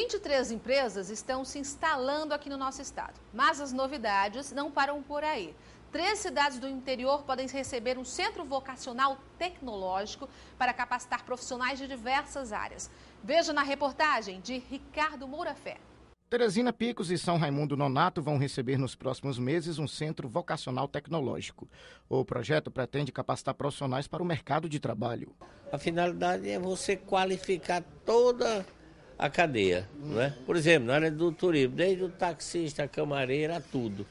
23 empresas estão se instalando aqui no nosso estado, mas as novidades não param por aí. Três cidades do interior podem receber um centro vocacional tecnológico para capacitar profissionais de diversas áreas. Veja na reportagem de Ricardo Mourafé. Teresina Picos e São Raimundo Nonato vão receber nos próximos meses um centro vocacional tecnológico. O projeto pretende capacitar profissionais para o mercado de trabalho. A finalidade é você qualificar toda a cadeia, não é? Por exemplo, na área do turismo, desde o taxista, a camareira, a tudo.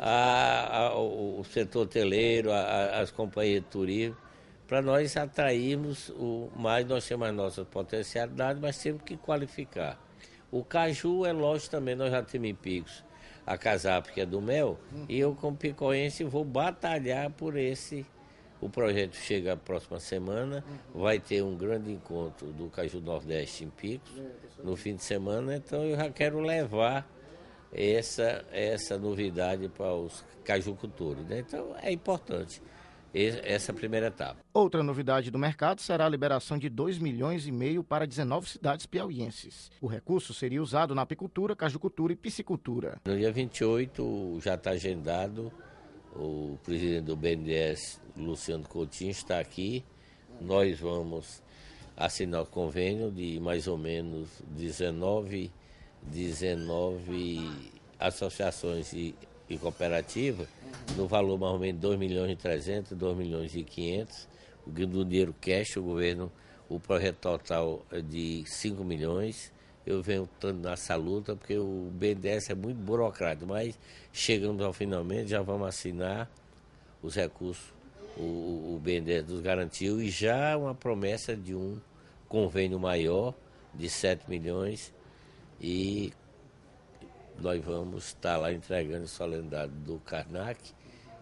A, a, o setor hoteleiro, a, as companhias de turismo, para nós atrairmos o mais, nós temos as nossas potencialidades, mas temos que qualificar. O caju é lógico também, nós já temos em picos a casap, que é do mel, uhum. e eu, como picoense, vou batalhar por esse o projeto chega a próxima semana, vai ter um grande encontro do Caju Nordeste em Picos, é, no fim de semana, então eu já quero levar essa, essa novidade para os cajucultores. Né? Então é importante essa primeira etapa. Outra novidade do mercado será a liberação de 2 milhões e meio para 19 cidades piauienses. O recurso seria usado na apicultura, cajucultura e piscicultura. No dia 28 já está agendado o presidente do BNDES, Luciano Coutinho, está aqui. Nós vamos assinar o convênio de mais ou menos 19, 19 associações e, e cooperativas, no valor mais ou menos 2 milhões e 300, 2 milhões e 500. O dinheiro cash, o governo, o projeto total é de 5 milhões eu venho nessa luta, porque o BNDES é muito burocrático, mas chegamos ao finalmente, já vamos assinar os recursos, o, o BNDES nos garantiu, e já uma promessa de um convênio maior de 7 milhões e nós vamos estar tá lá entregando solenidade do Karnak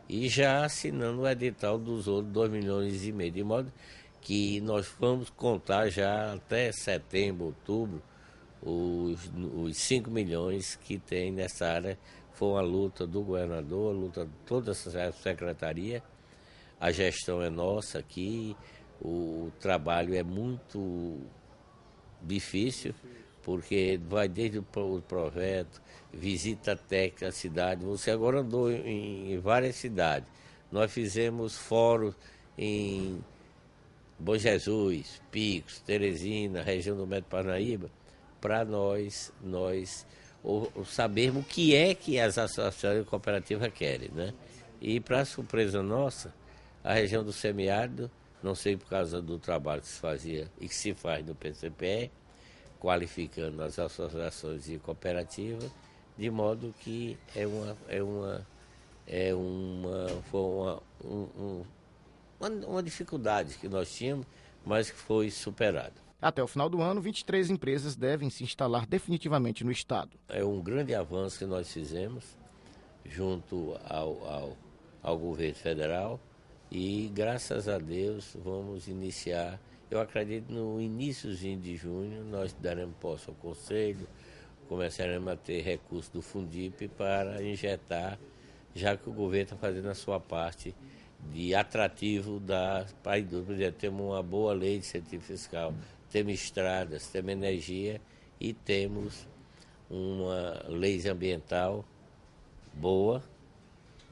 e já assinando o edital dos outros 2 milhões e meio, de modo que nós vamos contar já até setembro, outubro, os, os 5 milhões que tem nessa área. Foi uma luta do governador, luta de toda essa secretaria. A gestão é nossa aqui, o trabalho é muito difícil, porque vai desde o projeto, visita técnica cidade. Você agora andou em várias cidades. Nós fizemos fóruns em Bom Jesus, Picos, Teresina, região do Médio Paranaíba para nós, nós ou, ou sabermos o que é que as associações cooperativas querem, né? E para surpresa nossa, a região do semiárido, não sei por causa do trabalho que se fazia e que se faz no PCPE, qualificando as associações e cooperativas, de modo que é uma é uma é uma foi uma, um, um, uma, uma dificuldade que nós tínhamos, mas que foi superada. Até o final do ano, 23 empresas devem se instalar definitivamente no estado. É um grande avanço que nós fizemos junto ao, ao, ao governo federal e, graças a Deus, vamos iniciar. Eu acredito no iníciozinho de junho nós daremos posse ao conselho, começaremos a ter recursos do Fundip para injetar, já que o governo está fazendo a sua parte de atrativo da para a indústria. Temos uma boa lei de incentivo fiscal temos estradas, temos energia e temos uma lei ambiental boa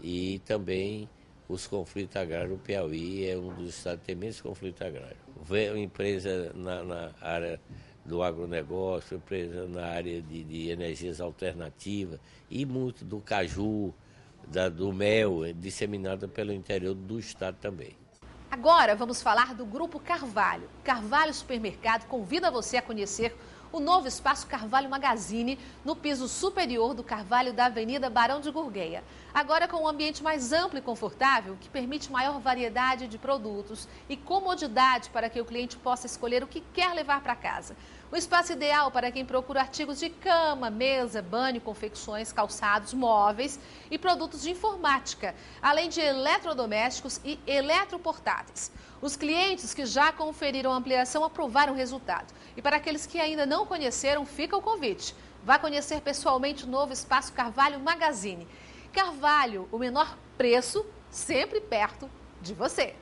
e também os conflitos agrários. O Piauí é um dos estados que tem menos conflito agrário. Vê empresa na, na, área do agronegócio, empresa na área de, de energias alternativas e muito do caju, da, do mel, é disseminada pelo interior do estado também. Agora vamos falar do Grupo Carvalho. Carvalho Supermercado convida você a conhecer o novo espaço Carvalho Magazine no piso superior do Carvalho da Avenida Barão de Gurgueia. Agora com um ambiente mais amplo e confortável que permite maior variedade de produtos e comodidade para que o cliente possa escolher o que quer levar para casa. O espaço ideal para quem procura artigos de cama, mesa, banho, confecções, calçados, móveis e produtos de informática, além de eletrodomésticos e eletroportáteis. Os clientes que já conferiram a ampliação aprovaram o resultado. E para aqueles que ainda não conheceram, fica o convite. Vá conhecer pessoalmente o novo espaço Carvalho Magazine. Carvalho, o menor preço, sempre perto de você.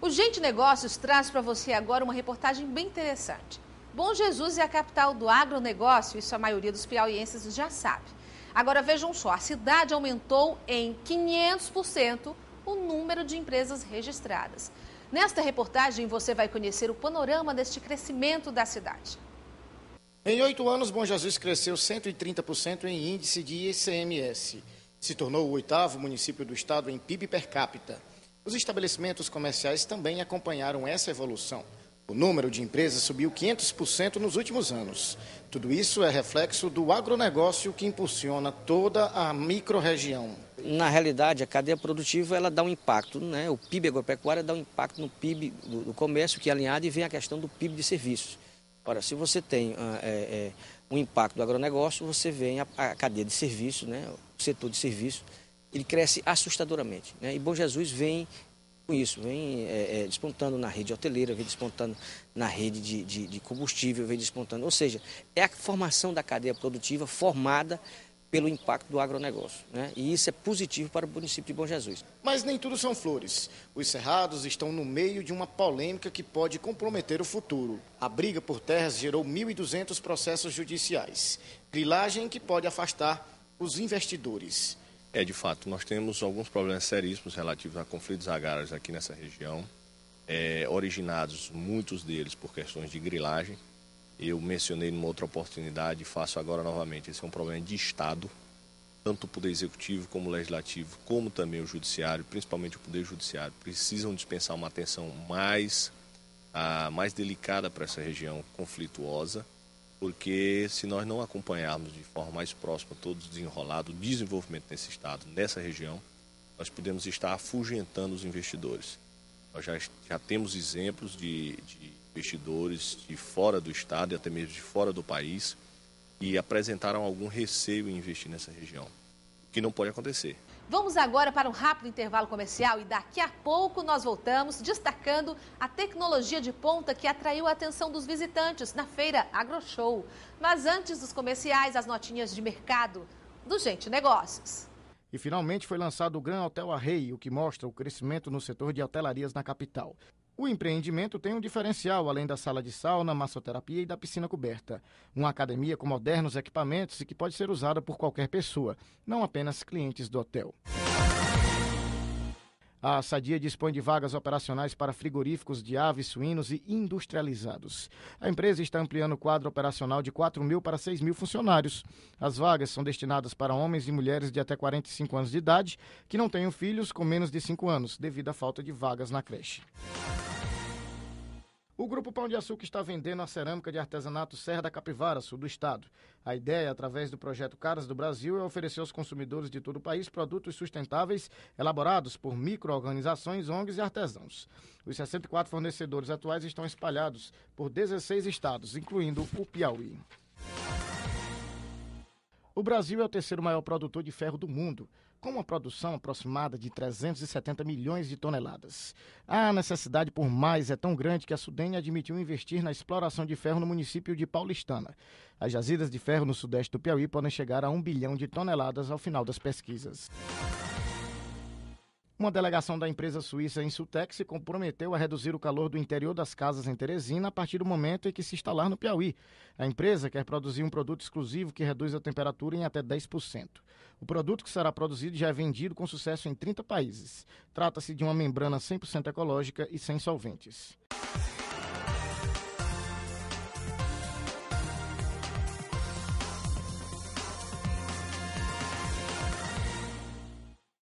O Gente Negócios traz para você agora uma reportagem bem interessante. Bom Jesus é a capital do agronegócio, isso a maioria dos piauienses já sabe. Agora vejam só, a cidade aumentou em 500% o número de empresas registradas. Nesta reportagem você vai conhecer o panorama deste crescimento da cidade. Em oito anos, Bom Jesus cresceu 130% em índice de ICMS. Se tornou o oitavo município do estado em PIB per capita. Os estabelecimentos comerciais também acompanharam essa evolução. O número de empresas subiu 500% nos últimos anos. Tudo isso é reflexo do agronegócio que impulsiona toda a microrregião. Na realidade, a cadeia produtiva ela dá um impacto, né? o PIB agropecuário dá um impacto no PIB do, do comércio, que é alinhado, e vem a questão do PIB de serviços. Ora, se você tem ah, é, é, um impacto do agronegócio, você vem a, a cadeia de serviços, né? o setor de serviços, ele cresce assustadoramente. Né? E Bom Jesus vem com isso, vem é, é, despontando na rede hoteleira, vem despontando na rede de, de, de, combustível, vem despontando. Ou seja, é a formação da cadeia produtiva formada pelo impacto do agronegócio. Né? E isso é positivo para o município de Bom Jesus. Mas nem tudo são flores. Os cerrados estão no meio de uma polêmica que pode comprometer o futuro. A briga por terras gerou 1.200 processos judiciais. Grilagem que pode afastar os investidores. É, de fato, nós temos alguns problemas seríssimos relativos a conflitos agrários aqui nessa região, é, originados muitos deles por questões de grilagem. Eu mencionei numa outra oportunidade e faço agora novamente. Esse é um problema de Estado, tanto o Poder Executivo como o Legislativo, como também o Judiciário, principalmente o Poder Judiciário, precisam dispensar uma atenção mais, a, ah, mais delicada para essa região conflituosa porque se nós não acompanharmos de forma mais próxima todo o desenrolado, o desenvolvimento nesse estado, nessa região, nós podemos estar afugentando os investidores. Nós já, já temos exemplos de, de investidores de fora do estado e até mesmo de fora do país e apresentaram algum receio em investir nessa região que não pode acontecer. Vamos agora para um rápido intervalo comercial e daqui a pouco nós voltamos destacando a tecnologia de ponta que atraiu a atenção dos visitantes na feira AgroShow. Mas antes dos comerciais, as notinhas de mercado do Gente Negócios. E finalmente foi lançado o Gran Hotel Arrei, o que mostra o crescimento no setor de hotelarias na capital. O empreendimento tem um diferencial além da sala de sauna, massoterapia e da piscina coberta. Uma academia com modernos equipamentos e que pode ser usada por qualquer pessoa, não apenas clientes do hotel. A Sadia dispõe de vagas operacionais para frigoríficos de aves, suínos e industrializados. A empresa está ampliando o quadro operacional de 4 mil para 6 mil funcionários. As vagas são destinadas para homens e mulheres de até 45 anos de idade que não tenham filhos com menos de 5 anos, devido à falta de vagas na creche. O Grupo Pão de Açúcar está vendendo a cerâmica de artesanato Serra da Capivara, sul do estado. A ideia, através do projeto Caras do Brasil, é oferecer aos consumidores de todo o país produtos sustentáveis elaborados por microorganizações, ONGs e artesãos. Os 64 fornecedores atuais estão espalhados por 16 estados, incluindo o Piauí. O Brasil é o terceiro maior produtor de ferro do mundo, com uma produção aproximada de 370 milhões de toneladas. A necessidade por mais é tão grande que a Sudene admitiu investir na exploração de ferro no município de Paulistana. As jazidas de ferro no sudeste do Piauí podem chegar a 1 bilhão de toneladas ao final das pesquisas. Uma delegação da empresa suíça Insultec se comprometeu a reduzir o calor do interior das casas em Teresina a partir do momento em que se instalar no Piauí. A empresa quer produzir um produto exclusivo que reduz a temperatura em até 10%. O produto que será produzido já é vendido com sucesso em 30 países. Trata-se de uma membrana 100% ecológica e sem solventes.